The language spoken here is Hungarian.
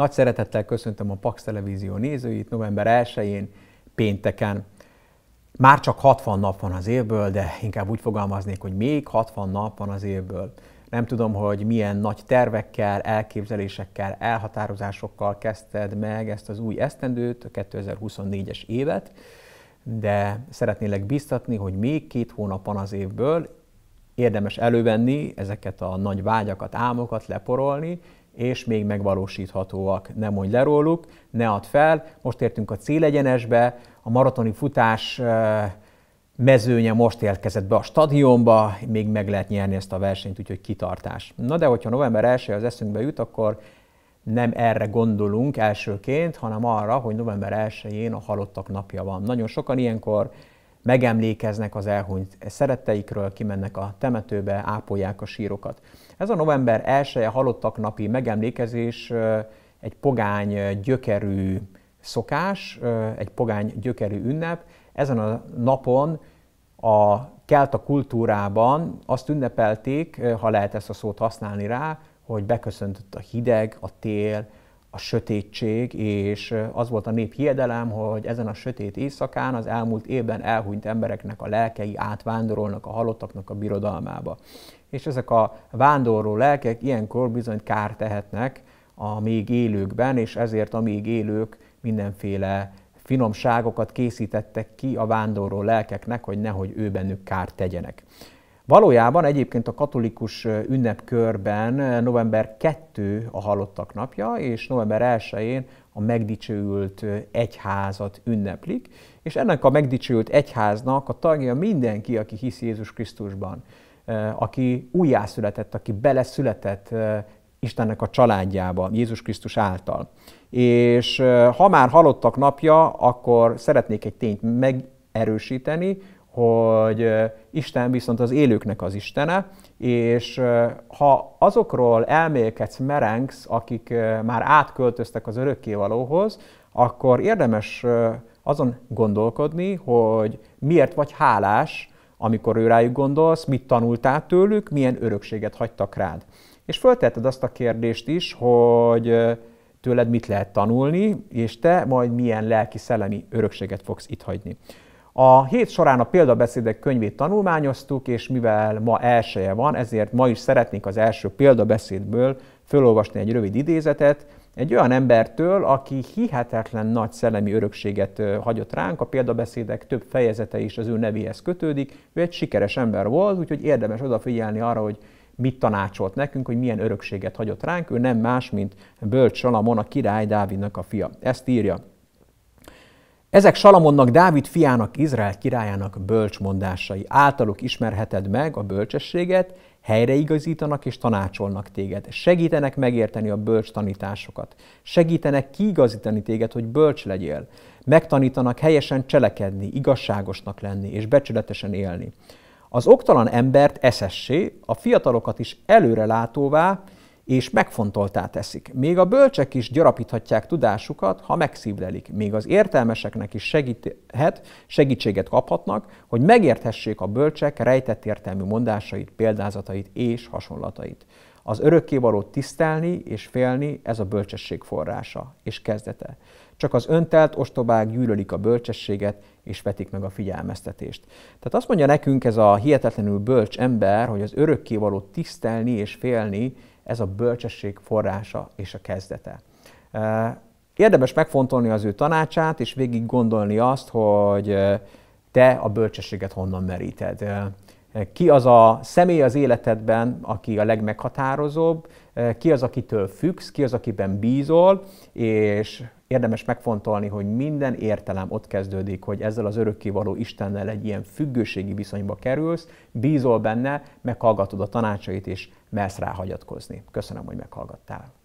Nagy szeretettel köszöntöm a Pax Televízió nézőit november 1-én, pénteken. Már csak 60 nap van az évből, de inkább úgy fogalmaznék, hogy még 60 nap van az évből. Nem tudom, hogy milyen nagy tervekkel, elképzelésekkel, elhatározásokkal kezdted meg ezt az új esztendőt, a 2024-es évet, de szeretnélek biztatni, hogy még két hónap van az évből, érdemes elővenni ezeket a nagy vágyakat, álmokat, leporolni, és még megvalósíthatóak. Ne mondj le róluk, ne add fel. Most értünk a célegyenesbe, a maratoni futás mezőnye most érkezett be a stadionba, még meg lehet nyerni ezt a versenyt, úgyhogy kitartás. Na de hogyha november 1 az eszünkbe jut, akkor nem erre gondolunk elsőként, hanem arra, hogy november 1-én a halottak napja van. Nagyon sokan ilyenkor megemlékeznek az elhunyt szeretteikről, kimennek a temetőbe, ápolják a sírokat. Ez a november 1 -e halottak napi megemlékezés egy pogány gyökerű szokás, egy pogány gyökerű ünnep. Ezen a napon a kelta kultúrában azt ünnepelték, ha lehet ezt a szót használni rá, hogy beköszöntött a hideg, a tél, a sötétség, és az volt a nép hiedelem, hogy ezen a sötét éjszakán az elmúlt évben elhunyt embereknek a lelkei átvándorolnak a halottaknak a birodalmába. És ezek a vándorló lelkek ilyenkor bizony kár tehetnek a még élőkben, és ezért a még élők mindenféle finomságokat készítettek ki a vándorló lelkeknek, hogy nehogy ő bennük kárt tegyenek. Valójában egyébként a katolikus ünnepkörben november 2 a halottak napja, és november 1-én a megdicsőült egyházat ünneplik, és ennek a megdicsőült egyháznak a tagja mindenki, aki hisz Jézus Krisztusban, aki újjászületett, aki beleszületett Istennek a családjába, Jézus Krisztus által. És ha már halottak napja, akkor szeretnék egy tényt megerősíteni, hogy Isten viszont az élőknek az Istene, és ha azokról elmélkedsz, merengsz, akik már átköltöztek az örökkévalóhoz, akkor érdemes azon gondolkodni, hogy miért vagy hálás, amikor ő rájuk gondolsz, mit tanultál tőlük, milyen örökséget hagytak rád. És föltetted azt a kérdést is, hogy tőled mit lehet tanulni, és te majd milyen lelki-szellemi örökséget fogsz itt hagyni. A hét során a példabeszédek könyvét tanulmányoztuk, és mivel ma elsője van, ezért ma is szeretnék az első példabeszédből felolvasni egy rövid idézetet, egy olyan embertől, aki hihetetlen nagy szellemi örökséget hagyott ránk, a példabeszédek több fejezete is az ő nevéhez kötődik, ő egy sikeres ember volt, úgyhogy érdemes odafigyelni arra, hogy mit tanácsolt nekünk, hogy milyen örökséget hagyott ránk, ő nem más, mint Bölcs Salamon, a király Dávidnak a fia. Ezt írja. Ezek Salamonnak, Dávid fiának, Izrael királyának bölcsmondásai. Általuk ismerheted meg a bölcsességet, helyreigazítanak és tanácsolnak téged. Segítenek megérteni a bölcs tanításokat. Segítenek kiigazítani téged, hogy bölcs legyél. Megtanítanak helyesen cselekedni, igazságosnak lenni és becsületesen élni. Az oktalan embert eszessé, a fiatalokat is előrelátóvá, és megfontoltá teszik. Még a bölcsek is gyarapíthatják tudásukat, ha megszívlelik. Még az értelmeseknek is segíthet, segítséget kaphatnak, hogy megérthessék a bölcsek rejtett értelmű mondásait, példázatait és hasonlatait. Az örökkévalót tisztelni és félni, ez a bölcsesség forrása és kezdete. Csak az öntelt ostobák gyűlölik a bölcsességet, és vetik meg a figyelmeztetést. Tehát azt mondja nekünk ez a hihetetlenül bölcs ember, hogy az örökkévalót tisztelni és félni, ez a bölcsesség forrása és a kezdete. Érdemes megfontolni az ő tanácsát, és végig gondolni azt, hogy te a bölcsességet honnan meríted. Ki az a személy az életedben, aki a legmeghatározóbb, ki az, akitől függsz, ki az, akiben bízol, és érdemes megfontolni, hogy minden értelem ott kezdődik, hogy ezzel az örökkévaló Istennel egy ilyen függőségi viszonyba kerülsz, bízol benne, meghallgatod a tanácsait, és mersz rá hagyatkozni. Köszönöm, hogy meghallgattál.